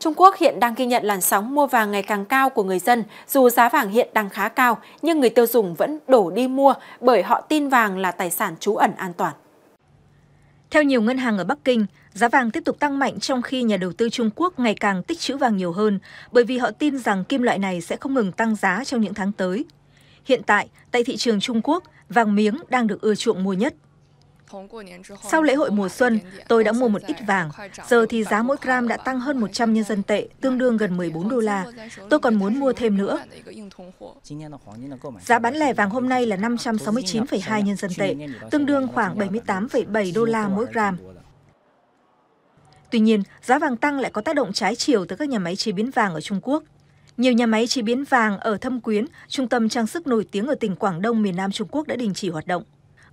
Trung Quốc hiện đang ghi nhận làn sóng mua vàng ngày càng cao của người dân, dù giá vàng hiện đang khá cao, nhưng người tiêu dùng vẫn đổ đi mua bởi họ tin vàng là tài sản trú ẩn an toàn. Theo nhiều ngân hàng ở Bắc Kinh, giá vàng tiếp tục tăng mạnh trong khi nhà đầu tư Trung Quốc ngày càng tích trữ vàng nhiều hơn bởi vì họ tin rằng kim loại này sẽ không ngừng tăng giá trong những tháng tới. Hiện tại, tại thị trường Trung Quốc, vàng miếng đang được ưa chuộng mua nhất. Sau lễ hội mùa xuân, tôi đã mua một ít vàng. Giờ thì giá mỗi gram đã tăng hơn 100 nhân dân tệ, tương đương gần 14 đô la. Tôi còn muốn mua thêm nữa. Giá bán lẻ vàng hôm nay là 569,2 nhân dân tệ, tương đương khoảng 78,7 đô la mỗi gram. Tuy nhiên, giá vàng tăng lại có tác động trái chiều tới các nhà máy chế biến vàng ở Trung Quốc. Nhiều nhà máy chế biến vàng ở Thâm Quyến, trung tâm trang sức nổi tiếng ở tỉnh Quảng Đông miền Nam Trung Quốc đã đình chỉ hoạt động.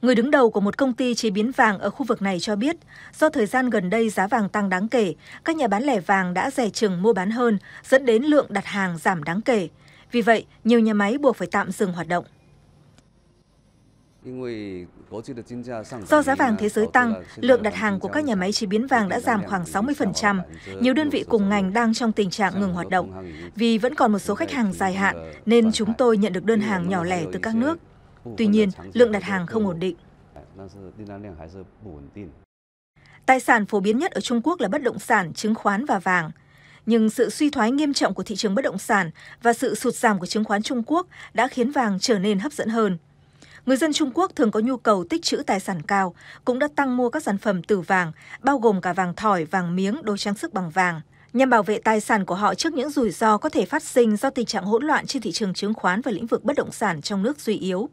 Người đứng đầu của một công ty chế biến vàng ở khu vực này cho biết, do thời gian gần đây giá vàng tăng đáng kể, các nhà bán lẻ vàng đã rẻ chừng mua bán hơn, dẫn đến lượng đặt hàng giảm đáng kể. Vì vậy, nhiều nhà máy buộc phải tạm dừng hoạt động. Do giá vàng thế giới tăng, lượng đặt hàng của các nhà máy chế biến vàng đã giảm khoảng 60%. Nhiều đơn vị cùng ngành đang trong tình trạng ngừng hoạt động. Vì vẫn còn một số khách hàng dài hạn, nên chúng tôi nhận được đơn hàng nhỏ lẻ từ các nước. Tuy nhiên, lượng đặt hàng không ổn định. Tài sản phổ biến nhất ở Trung Quốc là bất động sản, chứng khoán và vàng. Nhưng sự suy thoái nghiêm trọng của thị trường bất động sản và sự sụt giảm của chứng khoán Trung Quốc đã khiến vàng trở nên hấp dẫn hơn. Người dân Trung Quốc thường có nhu cầu tích trữ tài sản cao, cũng đã tăng mua các sản phẩm từ vàng, bao gồm cả vàng thỏi, vàng miếng, đồ trang sức bằng vàng, nhằm bảo vệ tài sản của họ trước những rủi ro có thể phát sinh do tình trạng hỗn loạn trên thị trường chứng khoán và lĩnh vực bất động sản trong nước suy yếu.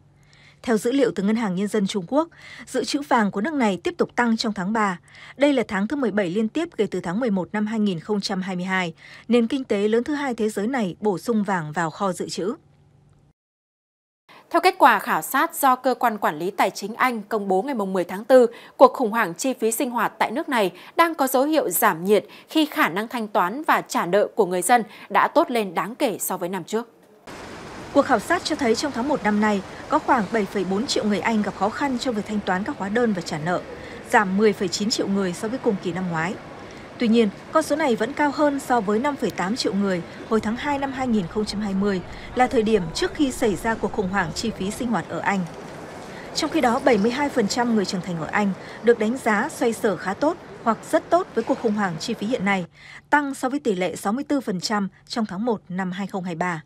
Theo dữ liệu từ Ngân hàng Nhân dân Trung Quốc, dự trữ vàng của nước này tiếp tục tăng trong tháng 3. Đây là tháng thứ 17 liên tiếp kể từ tháng 11 năm 2022, nền kinh tế lớn thứ hai thế giới này bổ sung vàng vào kho dự trữ. Theo kết quả khảo sát do cơ quan quản lý tài chính Anh công bố ngày 10 tháng 4, cuộc khủng hoảng chi phí sinh hoạt tại nước này đang có dấu hiệu giảm nhiệt khi khả năng thanh toán và trả nợ của người dân đã tốt lên đáng kể so với năm trước. Cuộc khảo sát cho thấy trong tháng 1 năm nay, có khoảng 7,4 triệu người Anh gặp khó khăn trong việc thanh toán các hóa đơn và trả nợ, giảm 10,9 triệu người so với cùng kỳ năm ngoái. Tuy nhiên, con số này vẫn cao hơn so với 5,8 triệu người hồi tháng 2 năm 2020 là thời điểm trước khi xảy ra cuộc khủng hoảng chi phí sinh hoạt ở Anh. Trong khi đó, 72% người trưởng thành ở Anh được đánh giá xoay sở khá tốt hoặc rất tốt với cuộc khủng hoảng chi phí hiện nay, tăng so với tỷ lệ 64% trong tháng 1 năm 2023.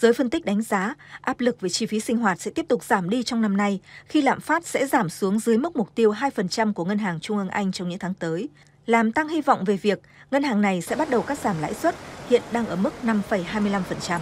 Giới phân tích đánh giá, áp lực về chi phí sinh hoạt sẽ tiếp tục giảm đi trong năm nay khi lạm phát sẽ giảm xuống dưới mức mục tiêu 2% của Ngân hàng Trung ương Anh trong những tháng tới, làm tăng hy vọng về việc ngân hàng này sẽ bắt đầu cắt giảm lãi suất hiện đang ở mức 5,25%.